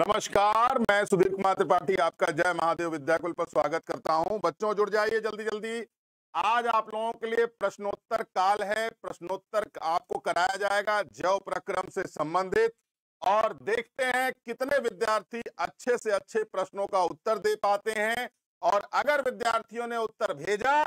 नमस्कार मैं सुधीर कुमार त्रिपाठी आपका जय महादेव विद्याकुल पर स्वागत करता हूं बच्चों जुड़ जाइए जल्दी जल्दी आज आप लोगों के लिए प्रश्नोत्तर काल है प्रश्नोत्तर आपको कराया जाएगा जैव प्रक्रम से संबंधित और देखते हैं कितने विद्यार्थी अच्छे से अच्छे प्रश्नों का उत्तर दे पाते हैं और अगर विद्यार्थियों ने उत्तर भेजा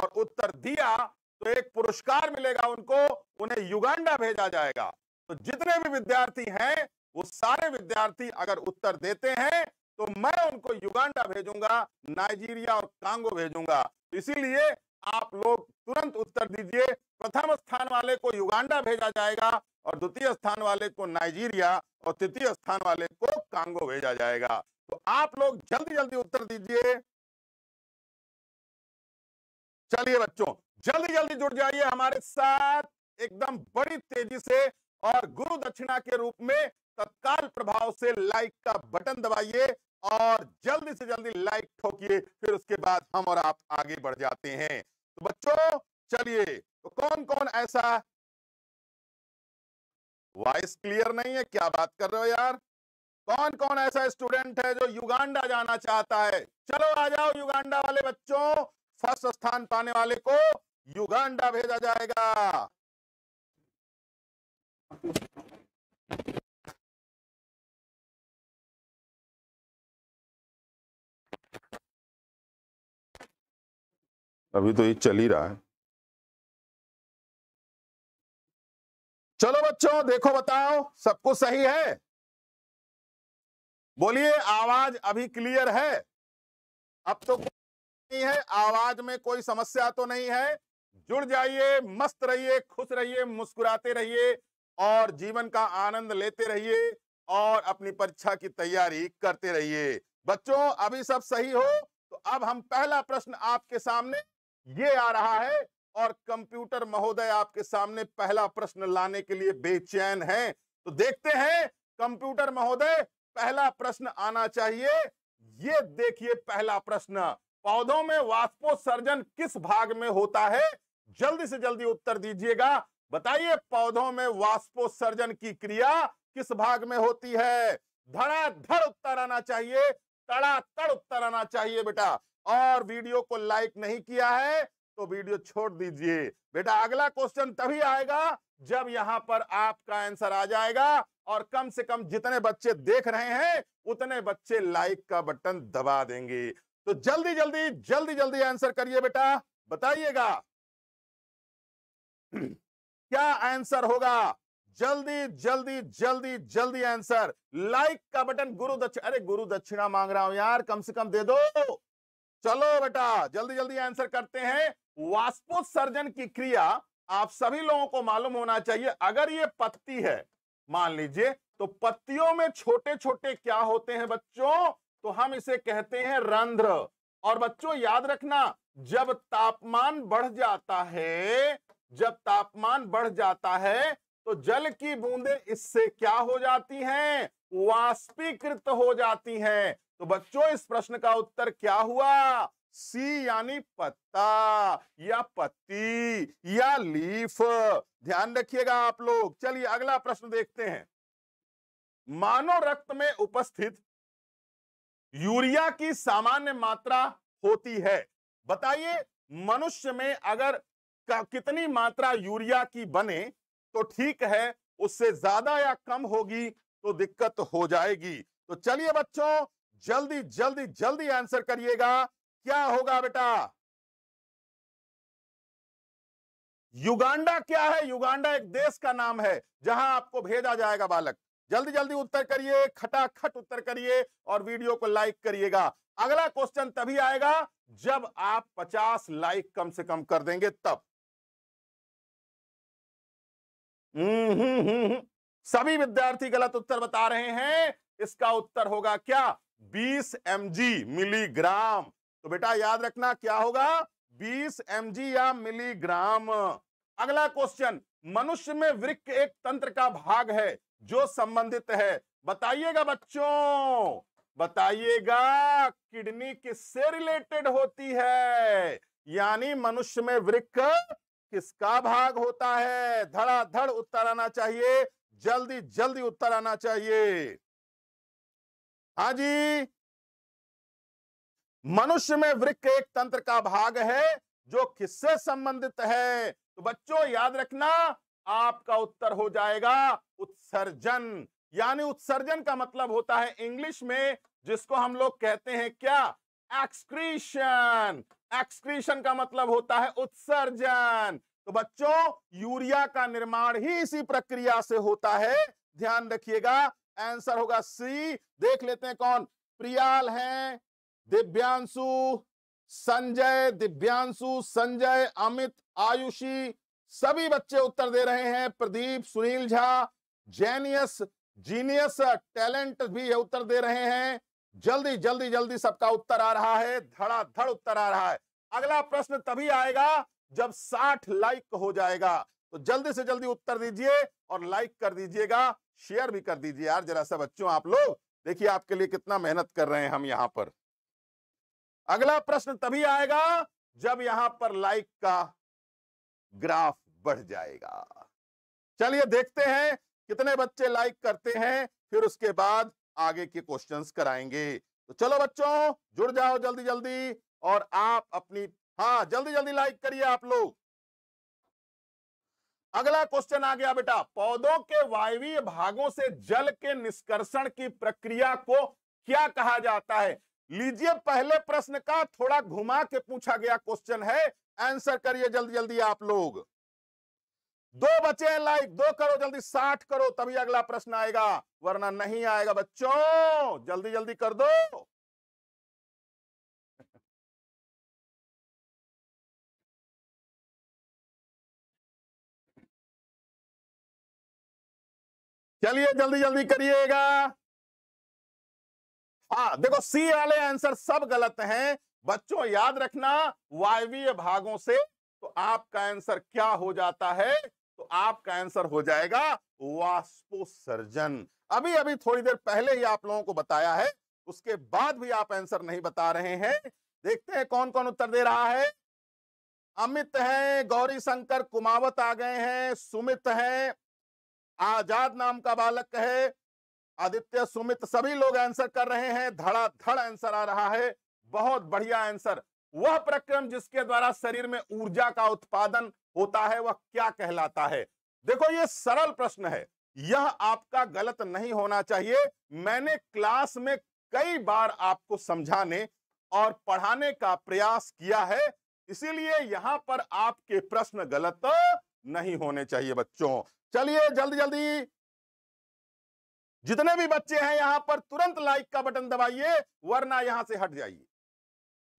और उत्तर दिया तो एक पुरस्कार मिलेगा उनको उन्हें युगांडा भेजा जाएगा तो जितने भी विद्यार्थी हैं वो सारे विद्यार्थी अगर उत्तर देते हैं तो मैं उनको युगांडा भेजूंगा नाइजीरिया और कांगो भेजूंगा इसीलिए आप लोग तुरंत उत्तर दीजिए प्रथम स्थान वाले को युगांडा भेजा जाएगा और द्वितीय स्थान वाले को नाइजीरिया और तृतीय स्थान वाले को कांगो भेजा जाएगा तो आप लोग जल्दी जल्दी उत्तर दीजिए चलिए बच्चों जल्दी जल्दी जुड़ जाइए हमारे साथ एकदम बड़ी तेजी से और गुरु दक्षिणा के रूप में तत्काल प्रभाव से लाइक का बटन दबाइए और जल्दी से जल्दी लाइक ठोकिए फिर उसके बाद हम और आप आगे बढ़ जाते हैं तो बच्चों चलिए तो कौन कौन ऐसा वॉइस क्लियर नहीं है क्या बात कर रहे हो यार कौन कौन ऐसा स्टूडेंट है जो युगांडा जाना चाहता है चलो आ जाओ युगांडा वाले बच्चों फर्स्ट स्थान पाने वाले को युगांडा भेजा जाएगा अभी तो ये चल ही रहा है चलो बच्चों देखो बताओ सब कुछ सही है बोलिए आवाज अभी क्लियर है अब तो नहीं है आवाज में कोई समस्या तो नहीं है जुड़ जाइए मस्त रहिए खुश रहिए मुस्कुराते रहिए और जीवन का आनंद लेते रहिए और अपनी परीक्षा की तैयारी करते रहिए बच्चों अभी सब सही हो तो अब हम पहला प्रश्न आपके सामने ये आ रहा है और कंप्यूटर महोदय आपके सामने पहला प्रश्न लाने के लिए बेचैन है तो देखते हैं कंप्यूटर महोदय पहला प्रश्न आना चाहिए ये देखिए पहला प्रश्न पौधों में वाष्पोत्सर्जन किस भाग में होता है जल्दी से जल्दी उत्तर दीजिएगा बताइए पौधों में वाष्पोत्सर्जन की क्रिया किस भाग में होती है धड़ाधड़ उत्तर आना चाहिए तड़ातड़ उत्तर आना चाहिए बेटा और वीडियो को लाइक नहीं किया है तो वीडियो छोड़ दीजिए बेटा अगला क्वेश्चन तभी आएगा जब यहां पर आपका आंसर आ जाएगा और कम से कम जितने बच्चे देख रहे हैं उतने बच्चे लाइक का बटन दबा देंगे तो जल्दी जल्दी जल्दी जल्दी आंसर करिए बेटा बताइएगा क्या आंसर होगा जल्दी जल्दी जल्दी जल्दी आंसर लाइक का बटन गुरु दक्षिणा अरे गुरु दक्षिणा मांग रहा हूं यार कम से कम दे दो चलो बेटा जल्दी जल्दी आंसर करते हैं वाष्पोत्सर्जन की क्रिया आप सभी लोगों को मालूम होना चाहिए अगर ये पत्ती है मान लीजिए तो पत्तियों में छोटे छोटे क्या होते हैं बच्चों तो हम इसे कहते हैं रंध्र और बच्चों याद रखना जब तापमान बढ़ जाता है जब तापमान बढ़ जाता है तो जल की बूंदें इससे क्या हो जाती हैं वाष्पीकृत हो जाती हैं तो बच्चों इस प्रश्न का उत्तर क्या हुआ सी यानी पत्ता या पत्ती या लीफ ध्यान रखिएगा आप लोग चलिए अगला प्रश्न देखते हैं मानव रक्त में उपस्थित यूरिया की सामान्य मात्रा होती है बताइए मनुष्य में अगर कितनी मात्रा यूरिया की बने तो ठीक है उससे ज्यादा या कम होगी तो दिक्कत हो जाएगी तो चलिए बच्चों जल्दी जल्दी जल्दी आंसर करिएगा क्या होगा बेटा युगांडा क्या है युगांडा एक देश का नाम है जहां आपको भेजा जाएगा बालक जल्दी जल्दी उत्तर करिए खटाखट उत्तर करिए और वीडियो को लाइक करिएगा अगला क्वेश्चन तभी आएगा जब आप 50 लाइक कम से कम कर देंगे तब हम्म, हम्म, हम्म, हम्म सभी विद्यार्थी गलत उत्तर बता रहे हैं इसका उत्तर होगा क्या 20 एम मिलीग्राम तो बेटा याद रखना क्या होगा 20 एम या मिलीग्राम अगला क्वेश्चन मनुष्य में वृक्ष एक तंत्र का भाग है जो संबंधित है बताइएगा बच्चों बताइएगा किडनी किससे रिलेटेड होती है यानी मनुष्य में वृक्ष किसका भाग होता है धड़ाधड़ उत्तर आना चाहिए जल्दी जल्दी उत्तर आना चाहिए हाँ जी मनुष्य में वृक्क एक तंत्र का भाग है जो किससे संबंधित है तो बच्चों याद रखना आपका उत्तर हो जाएगा उत्सर्जन यानी उत्सर्जन का मतलब होता है इंग्लिश में जिसको हम लोग कहते हैं क्या एक्सक्रीशन एक्सक्रीशन का मतलब होता है उत्सर्जन तो बच्चों यूरिया का निर्माण ही इसी प्रक्रिया से होता है ध्यान रखिएगा आंसर होगा सी देख लेते हैं कौन प्रियाल हैं दिव्यांशु संजय दिव्यांशु संजय अमित आयुषी सभी बच्चे उत्तर दे रहे हैं Pradeep Sunil Jha genius genius talent भी उत्तर दे रहे हैं जल्दी जल्दी जल्दी सबका उत्तर आ रहा है धड़ाधड़ उत्तर आ रहा है अगला प्रश्न तभी आएगा जब 60 लाइक हो जाएगा तो जल्दी से जल्दी उत्तर दीजिए और लाइक कर दीजिएगा शेयर भी कर दीजिए यार जरा सा बच्चों आप लोग देखिए आपके लिए कितना मेहनत कर रहे हैं हम यहां पर अगला प्रश्न तभी आएगा जब यहां पर लाइक का ग्राफ बढ़ जाएगा चलिए देखते हैं कितने बच्चे लाइक करते हैं फिर उसके बाद आगे के क्वेश्चंस कराएंगे तो चलो बच्चों जुड़ जाओ जल्दी जल्दी और आप अपनी हाँ जल्दी जल्दी लाइक करिए आप लोग अगला क्वेश्चन आ गया बेटा पौधों के वायवीय भागों से जल के निष्कर्षण की प्रक्रिया को क्या कहा जाता है लीजिए पहले प्रश्न का थोड़ा घुमा के पूछा गया क्वेश्चन है आंसर करिए जल्दी जल्दी आप लोग दो बचे हैं लाइक दो करो जल्दी साठ करो तभी अगला प्रश्न आएगा वरना नहीं आएगा बच्चों जल्दी जल्दी कर दो चलिए जल्दी जल्दी करिएगा हाँ देखो सी वाले आंसर सब गलत हैं बच्चों याद रखना वायवीय भागों से तो आपका आंसर क्या हो जाता है तो आपका आंसर हो जाएगा वाष्पोसर्जन अभी अभी थोड़ी देर पहले ही आप लोगों को बताया है उसके बाद भी आप आंसर नहीं बता रहे हैं देखते हैं कौन कौन उत्तर दे रहा है अमित है गौरी शंकर कुमावत आ गए हैं सुमित है आजाद नाम का बालक कहे आदित्य सुमित सभी लोग आंसर कर रहे हैं धड़ाधड़ आंसर आ रहा है बहुत बढ़िया आंसर वह प्रक्रम जिसके द्वारा शरीर में ऊर्जा का उत्पादन होता है वह क्या कहलाता है देखो ये सरल प्रश्न है यह आपका गलत नहीं होना चाहिए मैंने क्लास में कई बार आपको समझाने और पढ़ाने का प्रयास किया है इसीलिए यहां पर आपके प्रश्न गलत नहीं होने चाहिए बच्चों चलिए जल्दी जल्दी जितने भी बच्चे हैं यहां पर तुरंत लाइक का बटन दबाइए वरना यहां से हट जाइए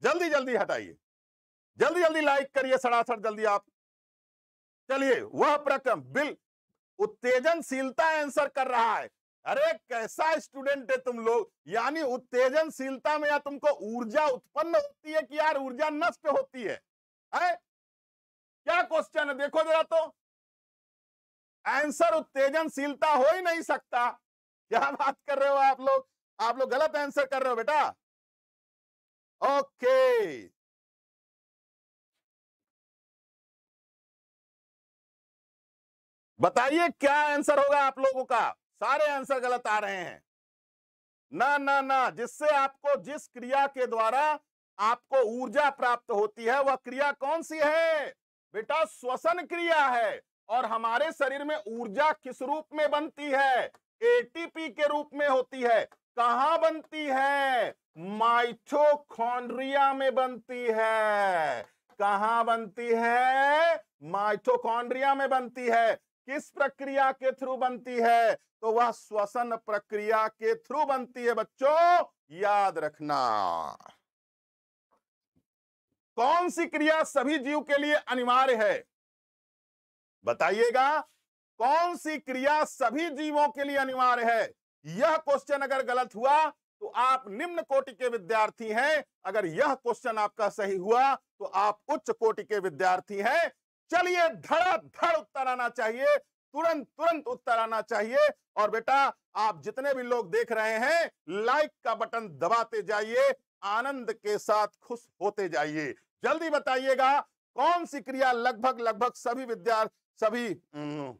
जल्दी जल्दी हटाइए जल्दी जल्दी लाइक करिए सड़ासड़ जल्दी आप चलिए वह प्रक्रम बिल उत्तेजनशीलता आंसर कर रहा है अरे कैसा स्टूडेंट है तुम लोग यानी उत्तेजनशीलता में या तुमको ऊर्जा उत्पन्न होती है कि यार ऊर्जा नष्ट होती है, है? क्या क्वेश्चन है देखो जरा तो आंसर उत्तेजनशीलता हो ही नहीं सकता क्या बात कर रहे हो आप लोग आप लोग गलत आंसर कर रहे हो बेटा ओके बताइए क्या आंसर होगा आप लोगों का सारे आंसर गलत आ रहे हैं ना ना ना जिससे आपको जिस क्रिया के द्वारा आपको ऊर्जा प्राप्त होती है वह क्रिया कौन सी है बेटा श्वसन क्रिया है और हमारे शरीर में ऊर्जा किस रूप में बनती है एटीपी के रूप में होती है कहा बनती है माइथोकॉन्ड्रिया में बनती है कहा बनती है माइथोकॉन्ड्रिया में बनती है किस प्रक्रिया के थ्रू बनती है तो वह श्वसन प्रक्रिया के थ्रू बनती है बच्चों याद रखना कौन सी क्रिया सभी जीव के लिए अनिवार्य है बताइएगा कौन सी क्रिया सभी जीवों के लिए अनिवार्य है यह क्वेश्चन अगर गलत हुआ तो आप निम्न कोटि के विद्यार्थी हैं अगर यह क्वेश्चन आपका सही हुआ तो आप उच्च कोटि के विद्यार्थी हैं चलिए धड़ाधड़ उत्तर आना चाहिए तुरंत तुरंत उत्तर आना चाहिए और बेटा आप जितने भी लोग देख रहे हैं लाइक का बटन दबाते जाइए आनंद के साथ खुश होते जाइए जल्दी बताइएगा कौन सी क्रिया लगभग लगभग सभी विद्यार्थी सभी हम्म।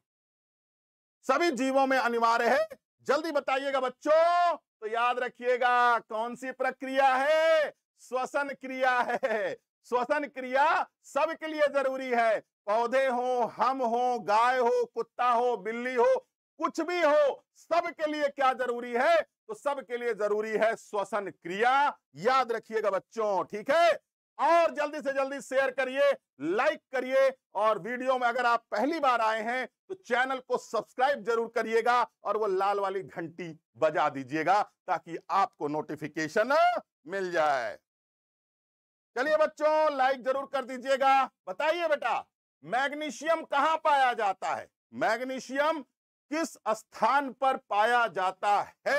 सभी जीवों में अनिवार्य है जल्दी बताइएगा बच्चों तो याद रखिएगा कौन सी प्रक्रिया है श्वसन क्रिया है श्वसन क्रिया सबके लिए जरूरी है पौधे हो हम हो गाय हो कुत्ता हो बिल्ली हो कुछ भी हो सबके लिए क्या जरूरी है तो सबके लिए जरूरी है श्वसन क्रिया याद रखिएगा बच्चों ठीक है और जल्दी से जल्दी शेयर करिए लाइक करिए और वीडियो में अगर आप पहली बार आए हैं तो चैनल को सब्सक्राइब जरूर करिएगा और वो लाल वाली घंटी बजा दीजिएगा ताकि आपको नोटिफिकेशन मिल जाए चलिए बच्चों लाइक जरूर कर दीजिएगा बताइए बेटा मैग्नीशियम कहां पाया जाता है मैग्नीशियम किस स्थान पर पाया जाता है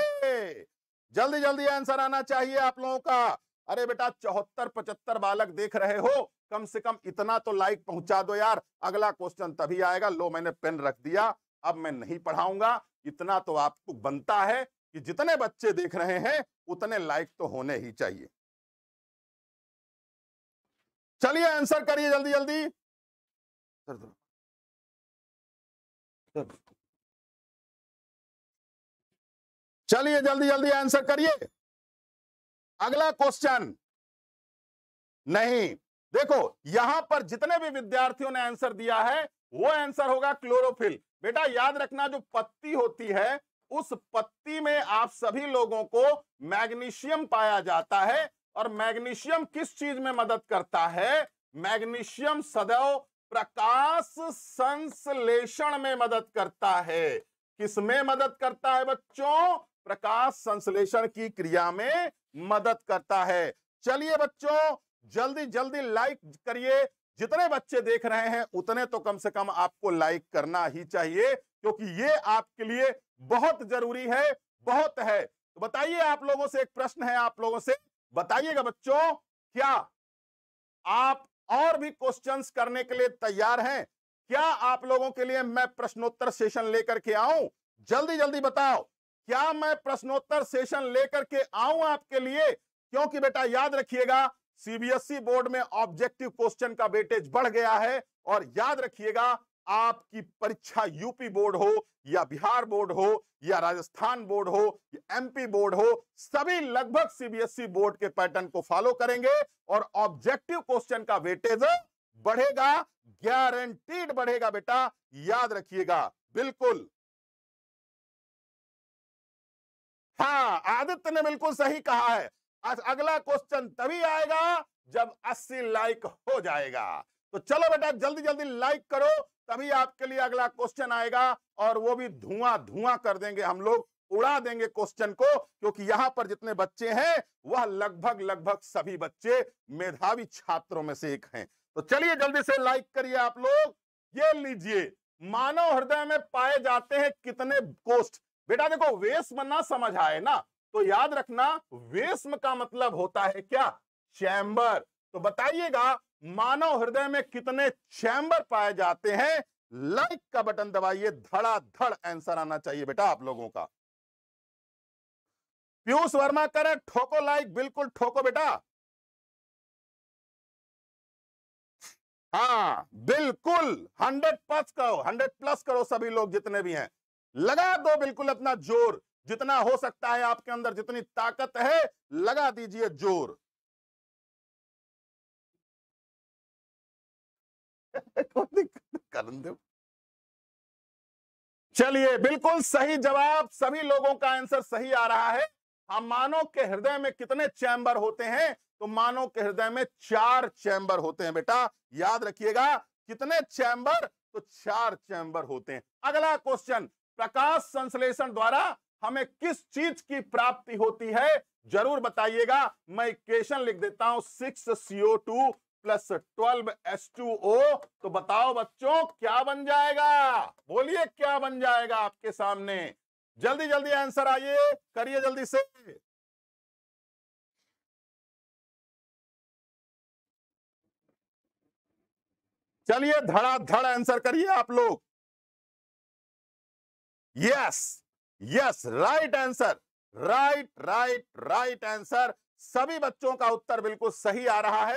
जल्दी जल्दी आंसर आना चाहिए आप लोगों का अरे बेटा चौहत्तर पचहत्तर बालक देख रहे हो कम से कम इतना तो लाइक पहुंचा दो यार अगला क्वेश्चन तभी आएगा लो मैंने पेन रख दिया अब मैं नहीं पढ़ाऊंगा इतना तो आपको बनता है कि जितने बच्चे देख रहे हैं उतने लाइक तो होने ही चाहिए चलिए आंसर करिए जल्दी जल्दी चलिए जल्दी जल्दी आंसर करिए अगला क्वेश्चन नहीं देखो यहां पर जितने भी विद्यार्थियों ने आंसर दिया है वो आंसर होगा क्लोरोफिल बेटा याद रखना जो पत्ती होती है उस पत्ती में आप सभी लोगों को मैग्नीशियम पाया जाता है और मैग्नीशियम किस चीज में मदद करता है मैग्नीशियम सदैव प्रकाश संश्लेषण में मदद करता है किसमें मदद करता है बच्चों प्रकाश संश्लेषण की क्रिया में मदद करता है चलिए बच्चों जल्दी जल्दी लाइक करिए जितने बच्चे देख रहे हैं उतने तो कम से कम आपको लाइक करना ही चाहिए क्योंकि ये आपके लिए बहुत जरूरी है बहुत है तो बताइए आप लोगों से एक प्रश्न है आप लोगों से बताइएगा बच्चों क्या आप और भी क्वेश्चंस करने के लिए तैयार हैं क्या आप लोगों के लिए मैं प्रश्नोत्तर सेशन लेकर के आऊं जल्दी जल्दी बताओ क्या मैं प्रश्नोत्तर सेशन लेकर के आऊं आपके लिए क्योंकि बेटा याद रखिएगा सीबीएसई e बोर्ड में ऑब्जेक्टिव क्वेश्चन का वेटेज बढ़ गया है और याद रखिएगा आपकी परीक्षा यूपी बोर्ड हो या बिहार बोर्ड हो या राजस्थान बोर्ड हो या एमपी बोर्ड हो सभी लगभग सीबीएसई e बोर्ड के पैटर्न को फॉलो करेंगे और ऑब्जेक्टिव क्वेश्चन का वेटेज बढ़ेगा गारंटीड बढ़ेगा बेटा याद रखिएगा बिल्कुल हाँ आदित्य ने बिल्कुल सही कहा है अगला क्वेश्चन तभी आएगा जब 80 लाइक हो जाएगा तो चलो बेटा जल्दी जल्दी लाइक करो तभी आपके लिए अगला क्वेश्चन आएगा और वो भी धुआं धुआं कर देंगे हम लोग उड़ा देंगे क्वेश्चन को क्योंकि यहां पर जितने बच्चे हैं वह लगभग लगभग सभी बच्चे मेधावी छात्रों में से एक हैं तो चलिए जल्दी से लाइक करिए आप लोग ये लीजिए मानव हृदय में पाए जाते हैं कितने कोष्ठ बेटा देखो वेश्म ना समझ आए ना तो याद रखना वेश्म का मतलब होता है क्या चैम्बर तो बताइएगा मानव हृदय में कितने चैम्बर पाए जाते हैं लाइक का बटन दबाइए धड़ाधड़ आंसर आना चाहिए बेटा आप लोगों का पीयूष वर्मा करे ठोको लाइक बिल्कुल ठोको बेटा हाँ बिल्कुल हंड्रेड प्लस करो हंड्रेड प्लस करो सभी लोग जितने भी हैं लगा दो बिल्कुल अपना जोर जितना हो सकता है आपके अंदर जितनी ताकत है लगा दीजिए जोर चलिए बिल्कुल सही जवाब सभी लोगों का आंसर सही आ रहा है हम मानव के हृदय में कितने चैंबर होते हैं तो मानव के हृदय में चार चैंबर होते हैं बेटा याद रखिएगा कितने चैंबर तो चार चैंबर होते हैं अगला क्वेश्चन प्रकाश संश्लेषण द्वारा हमें किस चीज की प्राप्ति होती है जरूर बताइएगा मैं इक्वेशन लिख देता हूं six CO two plus twelve S two O तो बताओ बच्चों क्या बन जाएगा बोलिए क्या बन जाएगा आपके सामने जल्दी जल्दी आंसर आइए करिए जल्दी से चलिए धड़ाधड़ आंसर करिए आप लोग yes yes right answer right right right answer सभी बच्चों का उत्तर बिल्कुल सही आ रहा है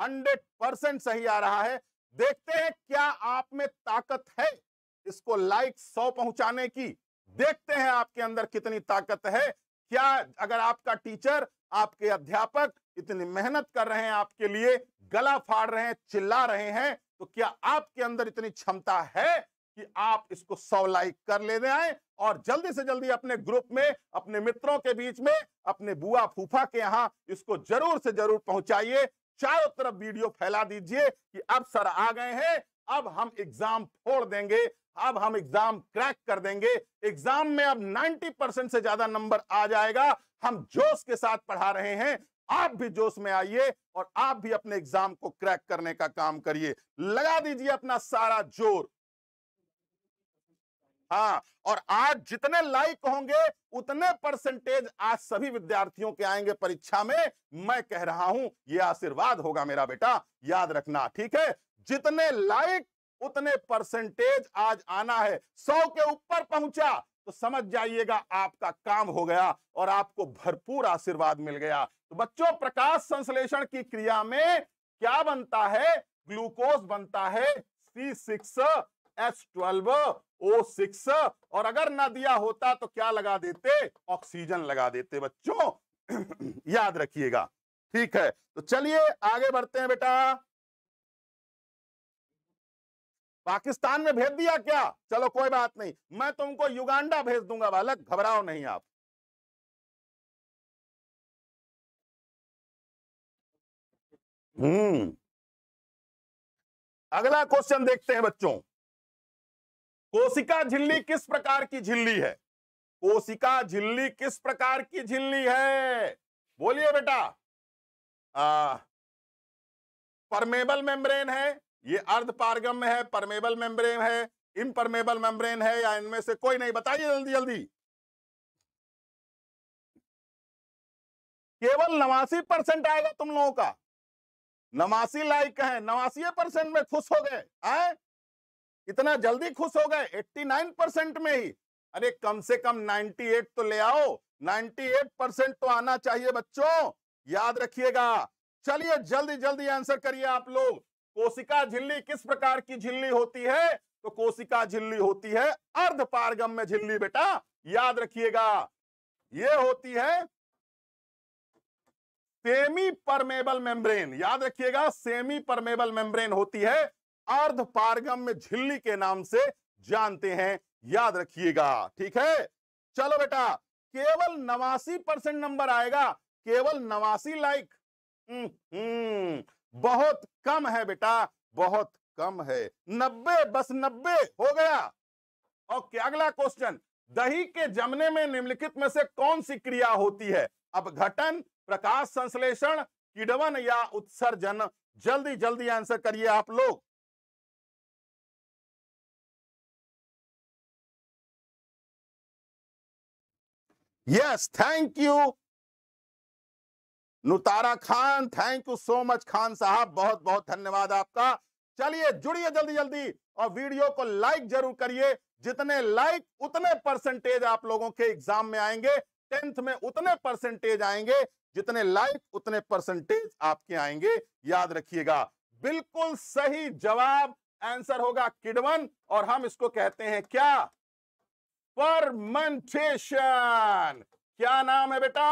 हंड्रेड परसेंट सही आ रहा है देखते हैं क्या आप में ताकत है इसको लाइक सौ पहुंचाने की देखते हैं आपके अंदर कितनी ताकत है क्या अगर आपका टीचर आपके अध्यापक इतनी मेहनत कर रहे हैं आपके लिए गला फाड़ रहे हैं चिल्ला रहे हैं तो क्या आपके अंदर इतनी क्षमता है कि आप इसको सौ लाइक कर लेने आए और जल्दी से जल्दी अपने ग्रुप में अपने मित्रों के बीच में अपने बुआ फूफा के यहाँ इसको जरूर से जरूर पहुंचाइए चारों तरफ वीडियो फैला दीजिए कि अब सर आ गए हैं अब हम एग्जाम फोड़ देंगे अब हम एग्जाम क्रैक कर देंगे एग्जाम में अब 90 परसेंट से ज्यादा नंबर आ जाएगा हम जोश के साथ पढ़ा रहे हैं आप भी जोश में आइए और आप भी अपने एग्जाम को क्रैक करने का काम करिए लगा दीजिए अपना सारा जोर हाँ और आज जितने लाइक होंगे उतने परसेंटेज आज सभी विद्यार्थियों के आएंगे परीक्षा में मैं कह रहा हूं ये आशीर्वाद होगा मेरा बेटा याद रखना ठीक है जितने लाइक उतने परसेंटेज आज आना है सौ के ऊपर पहुंचा तो समझ जाइएगा आपका काम हो गया और आपको भरपूर आशीर्वाद मिल गया तो बच्चों प्रकाश संश्लेषण की क्रिया में क्या बनता है ग्लूकोज बनता है C six S twelve O six और अगर ना दिया होता तो क्या लगा देते ऑक्सीजन लगा देते बच्चों याद रखिएगा ठीक है तो चलिए आगे बढ़ते हैं बेटा पाकिस्तान में भेज दिया क्या चलो कोई बात नहीं मैं तुमको युगांडा भेज दूंगा बालक घबराओ नहीं आप हम्म अगला क्वेश्चन देखते हैं बच्चों कोशिका झिल्ली किस प्रकार की झिल्ली है कोशिका झिल्ली किस प्रकार की झिल्ली है बोलिए बेटा परमेबल मेम्ब्रेन है ये अर्ध पारगम में है परमेबल मेम्ब्रेन है इम्परमेबल मेम्ब्रेन है या इनमें से कोई नहीं बताइए जल्दी जल्दी केवल नवासी परसेंट आएगा तुम लोगों का नवासी लाइक है नवासी परसेंट में खुश हो गए आए इतना जल्दी खुश हो गए 89 परसेंट में ही अरे कम से कम 98 तो ले आओ 98 परसेंट तो आना चाहिए बच्चों याद रखिएगा चलिए जल्दी जल्दी आंसर करिए आप लोग कोशिका झिल्ली किस प्रकार की झिल्ली होती है तो कोशिका झिल्ली होती है अर्ध पारगम में झिल्ली बेटा याद रखिएगा ये होती है सेमी परमेबल मेम्ब्रेन याद रखिएगा सेमी परमेबल मेम्ब्रेन होती है अर्ध पारगम में झिल्ली के नाम से जानते हैं याद रखिएगा ठीक है चलो बेटा केवल नवासी परसेंट नंबर आएगा केवल नवासी लाइक हम्म, हम्म, बहुत कम है बेटा बहुत कम है नब्बे बस नब्बे हो गया ओके अगला क्वेश्चन दही के जमने में निम्नलिखित में से कौन सी क्रिया होती है अब घटन प्रकाश संश्लेषण किडवन या उत्सर्जन जल्दी जल्दी आंसर करिए आप लोग yes thank you Nutara Khan thank you so much Khan sahab बहुत बहुत धन्यवाद आपका चलिए जुड़िए जल्दी जल्दी और वीडियो को लाइक जरूर करिए जितने लाइक उतने परसेंटेज आप लोगों के एग्जाम में आएंगे टेंथ में उतने परसेंटेज आएंगे जितने लाइक उतने परसेंटेज आपके आएंगे याद रखिएगा बिल्कुल सही जवाब आंसर होगा किडवन और हम इसको कहते हैं क्या फर्मेंटेशन क्या नाम है बेटा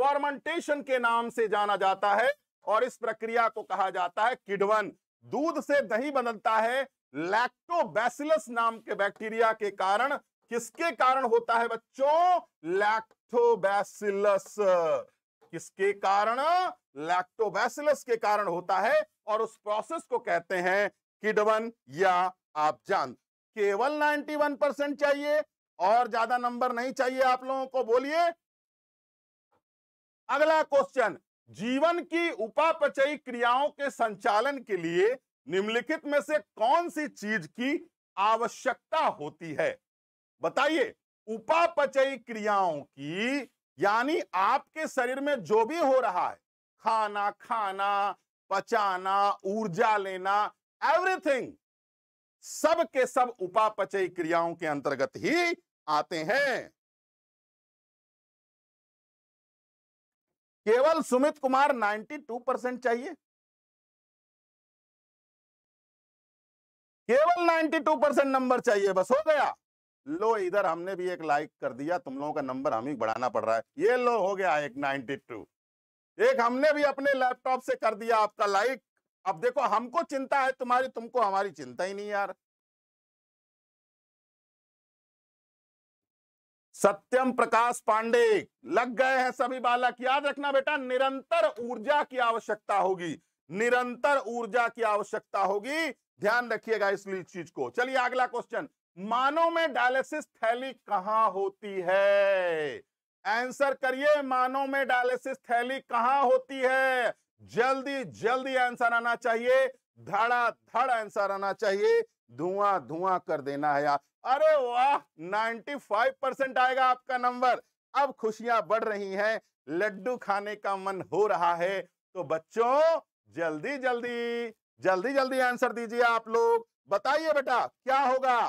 फर्मेंटेशन के नाम से जाना जाता है और इस प्रक्रिया को कहा जाता है किडवन दूध से दही बदलता है लैक्टोबैसिलस नाम के बैक्टीरिया के कारण किसके कारण होता है बच्चों लैक्टोबैसिलस किसके कारण लैक्टोबैसिलस के कारण होता है और उस प्रोसेस को कहते हैं किडवन या आप जान केवल 91 परसेंट चाहिए और ज्यादा नंबर नहीं चाहिए आप लोगों को बोलिए अगला क्वेश्चन जीवन की उपापचयी क्रियाओं के संचालन के लिए निम्नलिखित में से कौन सी चीज की आवश्यकता होती है बताइए उपापचयी क्रियाओं की यानी आपके शरीर में जो भी हो रहा है खाना खाना पचाना ऊर्जा लेना एवरीथिंग सब के सब उपापचय क्रियाओं के अंतर्गत ही आते हैं केवल सुमित कुमार 92 परसेंट चाहिए केवल 92 परसेंट नंबर चाहिए बस हो गया लो इधर हमने भी एक लाइक कर दिया तुम लोगों का नंबर हम ही बढ़ाना पड़ रहा है ये लो हो गया एक 92 एक हमने भी अपने लैपटॉप से कर दिया आपका लाइक अब देखो हमको चिंता है तुम्हारी तुमको हमारी चिंता ही नहीं यार सत्यम प्रकाश पांडे लग गए हैं सभी बालक याद रखना बेटा निरंतर ऊर्जा की आवश्यकता होगी निरंतर ऊर्जा की आवश्यकता होगी ध्यान रखिएगा इस चीज को चलिए अगला क्वेश्चन मानव में डायलिसिस थैली कहां होती है आंसर करिए मानव में डायलिसिस थैली कहां होती है जल्दी जल्दी आंसर आना चाहिए धड़ा धड़ आंसर आना चाहिए धुआं धुआं कर देना है यार अरे वाह 95 परसेंट आएगा आपका नंबर अब खुशियां बढ़ रही हैं लड्डू खाने का मन हो रहा है तो बच्चों जल्दी जल्दी जल्दी जल्दी आंसर दीजिए आप लोग बताइए बेटा क्या होगा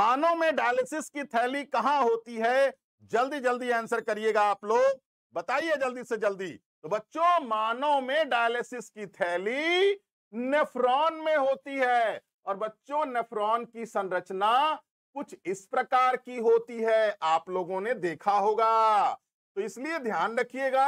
मानव में डायलिसिस की थैली कहां होती है जल्दी जल्दी आंसर करिएगा आप लोग बताइए जल्दी से जल्दी तो बच्चों मानव में डायलिसिस की थैली नेफ्रॉन में होती है और बच्चों नेफ्रॉन की संरचना कुछ इस प्रकार की होती है आप लोगों ने देखा होगा तो इसलिए ध्यान रखिएगा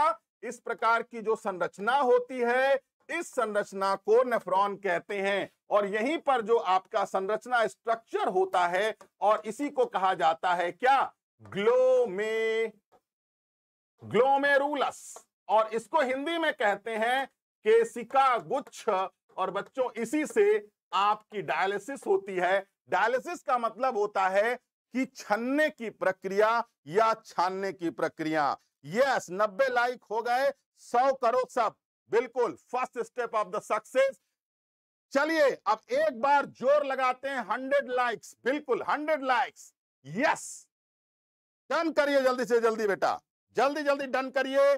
इस प्रकार की जो संरचना होती है इस संरचना को नेफ्रॉन कहते हैं और यहीं पर जो आपका संरचना स्ट्रक्चर होता है और इसी को कहा जाता है क्या ग्लोमे ग्लोमेरुलस और इसको हिंदी में कहते हैं केसिका गुच्छ और बच्चों इसी से आपकी डायलिसिस होती है डायलिसिस का मतलब होता है कि छनने की प्रक्रिया या छानने की प्रक्रिया यस नब्बे लाइक हो गए सौ करो सब बिल्कुल first step of the success चलिए अब एक बार जोर लगाते हैं हंड्रेड लाइक्स बिल्कुल हंड्रेड लाइक्स यस डन करिए जल्दी से जल्दी बेटा जल्दी जल्दी डन करिए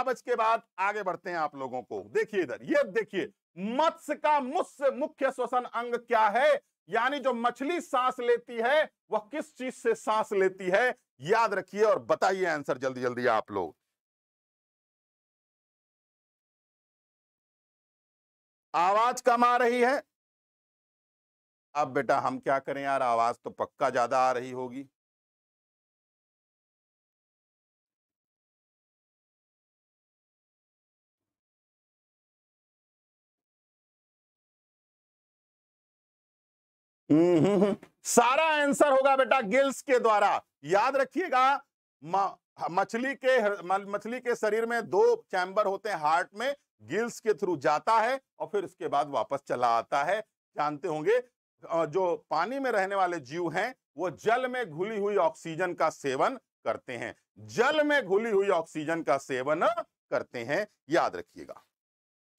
अब इसके बाद आगे बढ़ते हैं आप लोगों को देखिए इधर ये देखिए मत्स्य का मुस्य मुख्य श्वसन अंग क्या है यानी जो मछली सांस लेती है वह किस चीज से सांस लेती है याद रखिए और बताइए आंसर जल्दी जल्दी आप लोग आवाज कम आ रही है अब बेटा हम क्या करें यार आवाज तो पक्का ज्यादा आ रही होगी हम्म। सारा आंसर होगा बेटा गिल्स के द्वारा याद रखिएगा मछली के मछली के शरीर में दो चैम्बर होते हैं हार्ट में गिल्स के थ्रू जाता है और फिर उसके बाद वापस चला आता है जानते होंगे जो पानी में रहने वाले जीव हैं वो जल में घुली हुई ऑक्सीजन का सेवन करते हैं जल में घुली हुई ऑक्सीजन का सेवन करते हैं याद रखिएगा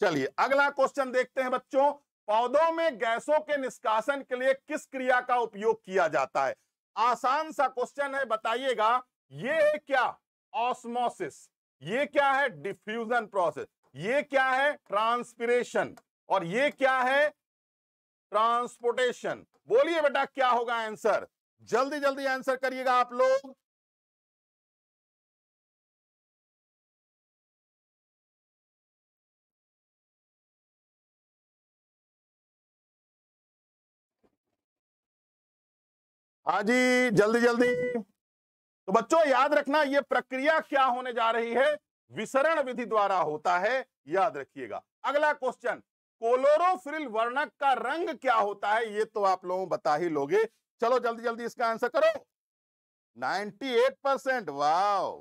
चलिए अगला क्वेश्चन देखते हैं बच्चों पौधों में गैसों के निष्कासन के लिए किस क्रिया का उपयोग किया जाता है आसान सा क्वेश्चन है बताइएगा ये है क्या ऑस्मोसिस ये क्या है डिफ्यूजन प्रोसेस ये क्या है ट्रांसपिरेशन और ये क्या है ट्रांसपोर्टेशन बोलिए बेटा क्या होगा आंसर जल्दी जल्दी आंसर करिएगा आप लोग हाँ जी जल्दी जल्दी तो बच्चों याद रखना ये प्रक्रिया क्या होने जा रही है विसरण विधि द्वारा होता है याद रखिएगा अगला क्वेश्चन कोलोरोफ्रिल वर्णक का रंग क्या होता है ये तो आप लोगों बता ही लोगे चलो जल्दी जल्दी इसका आंसर करो 98 परसेंट वाओ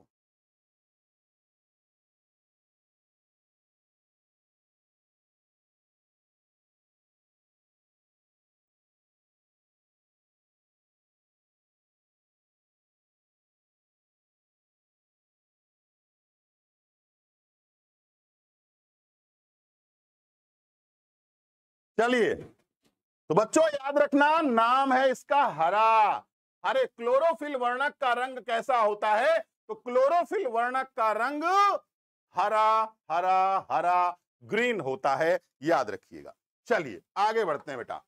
चलिए तो बच्चों याद रखना नाम है इसका हरा हरे क्लोरोफिल वर्णक का रंग कैसा होता है तो क्लोरोफिल वर्णक का रंग हरा हरा हरा ग्रीन होता है याद रखिएगा चलिए आगे बढ़ते हैं बेटा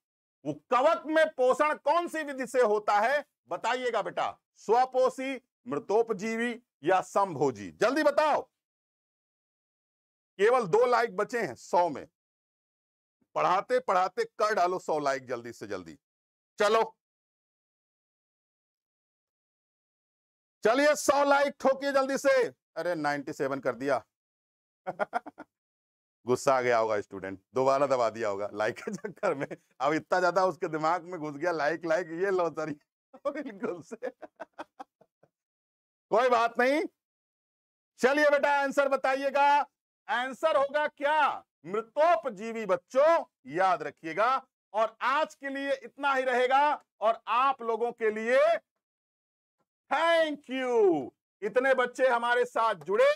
वो कवक में पोषण कौन सी विधि से होता है बताइएगा बेटा स्वपोषी मृतोपजीवी या संभोजी जल्दी बताओ केवल दो लाइक बचे हैं सौ में पढ़ाते पढ़ाते कर डालो सौ लाइक जल्दी से जल्दी चलो चलिए सौ लाइक ठोकिए जल्दी से अरे नाइनटी सेवन कर दिया गुस्सा आ गया होगा स्टूडेंट दोबारा दबा दिया होगा लाइक के चक्कर में अब इतना ज्यादा उसके दिमाग में घुस गया लाइक लाइक ये लो सर बिल्कुल से कोई बात नहीं चलिए बेटा आंसर बताइएगा आंसर होगा क्या मृतोपजीवी बच्चों याद रखिएगा और आज के लिए इतना ही रहेगा और आप लोगों के लिए थैंक यू इतने बच्चे हमारे साथ जुड़े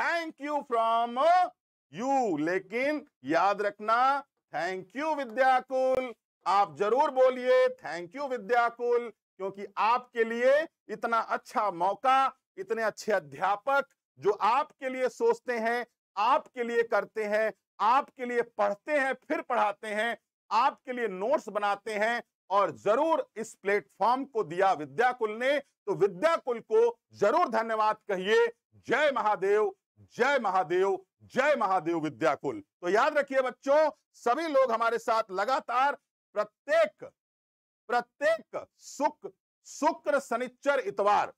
थैंक यू फ्रॉम यू लेकिन याद रखना थैंक यू विद्याकुल आप जरूर बोलिए थैंक यू विद्याकुल क्योंकि आपके लिए इतना अच्छा मौका इतने अच्छे अध्यापक जो आपके लिए सोचते हैं आपके लिए करते हैं आपके लिए पढ़ते हैं फिर पढ़ाते हैं आपके लिए नोट्स बनाते हैं और जरूर इस प्लेटफॉर्म को दिया विद्याकुल ने तो विद्याकुल को जरूर धन्यवाद कहिए जय महादेव जय महादेव जय महादेव विद्याकुल तो याद रखिए बच्चों सभी लोग हमारे साथ लगातार प्रत्येक प्रत्येक सुख शुक्र शनिचर इतवार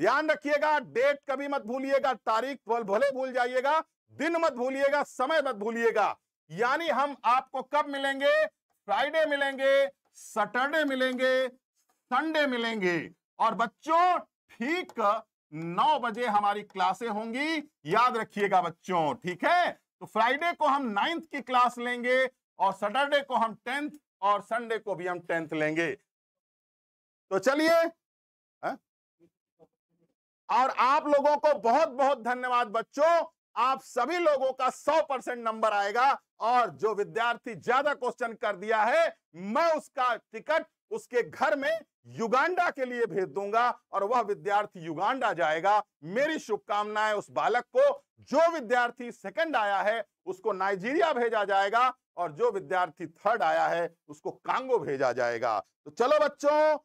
ध्यान रखिएगा डेट कभी मत भूलिएगा तारीख भले भूल जाइएगा दिन मत भूलिएगा समय मत भूलिएगा यानी हम आपको कब मिलेंगे फ्राइडे मिलेंगे सैटरडे मिलेंगे संडे मिलेंगे और बच्चों ठीक नौ बजे हमारी क्लासें होंगी याद रखिएगा बच्चों ठीक है तो फ्राइडे को हम नाइन्थ की क्लास लेंगे और सैटरडे को हम टेंथ और संडे को भी हम टेंथ लेंगे तो चलिए हाँ? और आप लोगों को बहुत बहुत धन्यवाद बच्चों आप सभी लोगों का 100 परसेंट नंबर आएगा और जो विद्यार्थी ज्यादा क्वेश्चन कर दिया है मैं उसका टिकट उसके घर में युगांडा के लिए भेज दूंगा और वह विद्यार्थी युगांडा जाएगा मेरी शुभकामनाएं उस बालक को जो विद्यार्थी सेकंड आया है उसको नाइजीरिया भेजा जाएगा और जो विद्यार्थी थर्ड आया है उसको कांगो भेजा जाएगा तो चलो बच्चों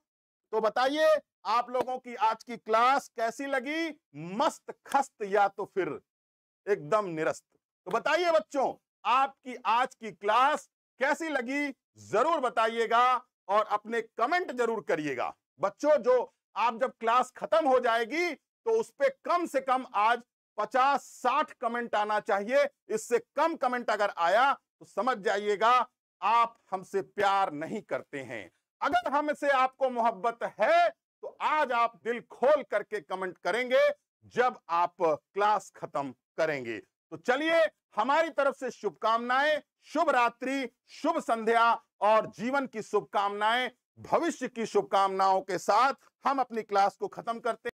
तो बताइए आप लोगों की आज की क्लास कैसी लगी मस्त खस्त या तो फिर एकदम निरस्त तो बताइए बच्चों आपकी आज की क्लास कैसी लगी जरूर बताइएगा और अपने कमेंट जरूर करिएगा बच्चों जो आप जब क्लास खत्म हो जाएगी तो उस पर कम से कम आज 50-60 कमेंट आना चाहिए इससे कम कमेंट अगर आया तो समझ जाइएगा आप हमसे प्यार नहीं करते हैं अगर हमसे आपको मोहब्बत है तो आज आप दिल खोल करके कमेंट करेंगे जब आप क्लास खत्म करेंगे तो चलिए हमारी तरफ से शुभकामनाएं शुभ रात्रि शुभ संध्या और जीवन की शुभकामनाएं भविष्य की शुभकामनाओं के साथ हम अपनी क्लास को खत्म करते हैं